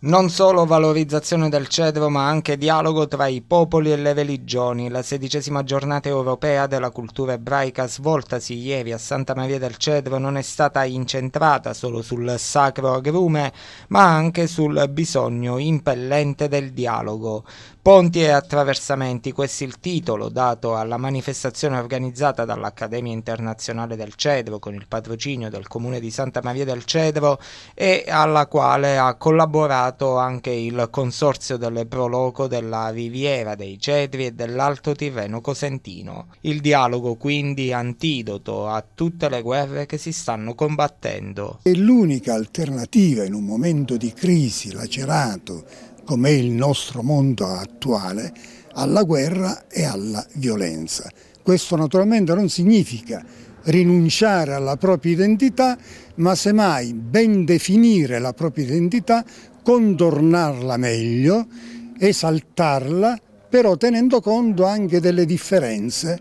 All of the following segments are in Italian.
Non solo valorizzazione del cedro ma anche dialogo tra i popoli e le religioni. La sedicesima giornata europea della cultura ebraica svoltasi ieri a Santa Maria del Cedro non è stata incentrata solo sul sacro agrume ma anche sul bisogno impellente del dialogo. Ponti e attraversamenti, questo è il titolo dato alla manifestazione organizzata dall'Accademia Internazionale del Cedro con il patrocinio del comune di Santa Maria del Cedro e alla quale ha collaborato fondato anche il Consorzio del Proloco della Riviera dei Cedri e dell'Alto Tirreno Cosentino. Il dialogo quindi antidoto a tutte le guerre che si stanno combattendo. È l'unica alternativa in un momento di crisi lacerato come il nostro mondo attuale alla guerra e alla violenza. Questo naturalmente non significa rinunciare alla propria identità, ma semmai ben definire la propria identità contornarla meglio, esaltarla, però tenendo conto anche delle differenze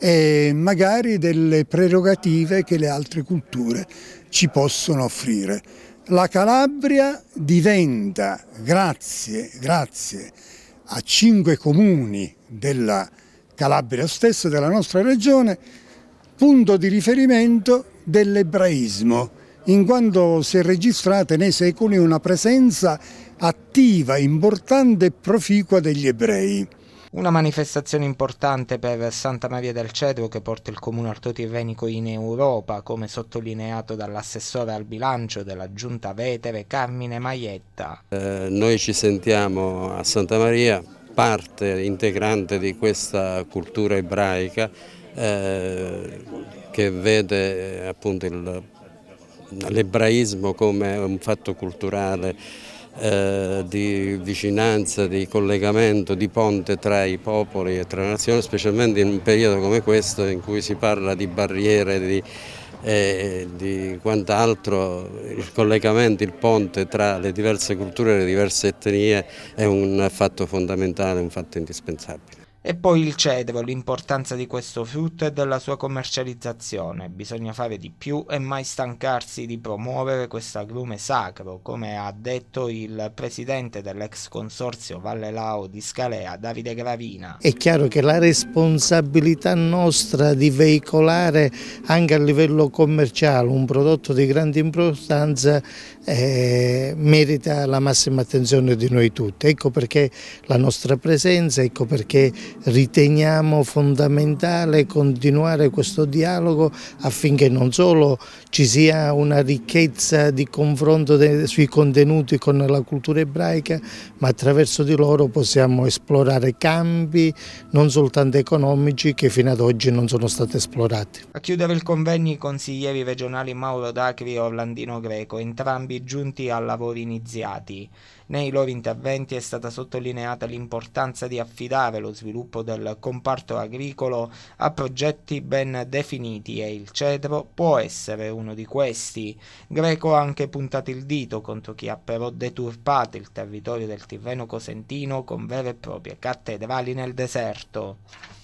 e magari delle prerogative che le altre culture ci possono offrire. La Calabria diventa, grazie, grazie a cinque comuni della Calabria stessa, della nostra regione, punto di riferimento dell'ebraismo in quanto si è registrata nei secoli una presenza attiva, importante e proficua degli ebrei. Una manifestazione importante per Santa Maria del Cedro che porta il comune artotirrenico in Europa, come sottolineato dall'assessore al bilancio della giunta vetere Carmine Maietta. Eh, noi ci sentiamo a Santa Maria parte integrante di questa cultura ebraica eh, che vede eh, appunto il l'ebraismo come un fatto culturale eh, di vicinanza, di collegamento, di ponte tra i popoli e tra le nazioni, specialmente in un periodo come questo in cui si parla di barriere, di, eh, di quant'altro, il collegamento, il ponte tra le diverse culture e le diverse etnie è un fatto fondamentale, un fatto indispensabile. E poi il cedro, l'importanza di questo frutto e della sua commercializzazione. Bisogna fare di più e mai stancarsi di promuovere questo agrume sacro, come ha detto il presidente dell'ex consorzio Valle Lao di Scalea, Davide Gravina. È chiaro che la responsabilità nostra di veicolare anche a livello commerciale un prodotto di grande importanza eh, merita la massima attenzione di noi tutti. Ecco perché la nostra presenza, ecco perché riteniamo fondamentale continuare questo dialogo affinché non solo ci sia una ricchezza di confronto sui contenuti con la cultura ebraica, ma attraverso di loro possiamo esplorare campi non soltanto economici che fino ad oggi non sono stati esplorati. A chiudere il convegno i consiglieri regionali Mauro Dacri e Orlandino Greco, entrambi giunti a lavori iniziati. Nei loro interventi è stata sottolineata l'importanza di affidare lo sviluppo sviluppo del comparto agricolo a progetti ben definiti e il cedro può essere uno di questi. Greco ha anche puntato il dito contro chi ha però deturpato il territorio del Tirreno cosentino con vere e proprie cattedrali nel deserto.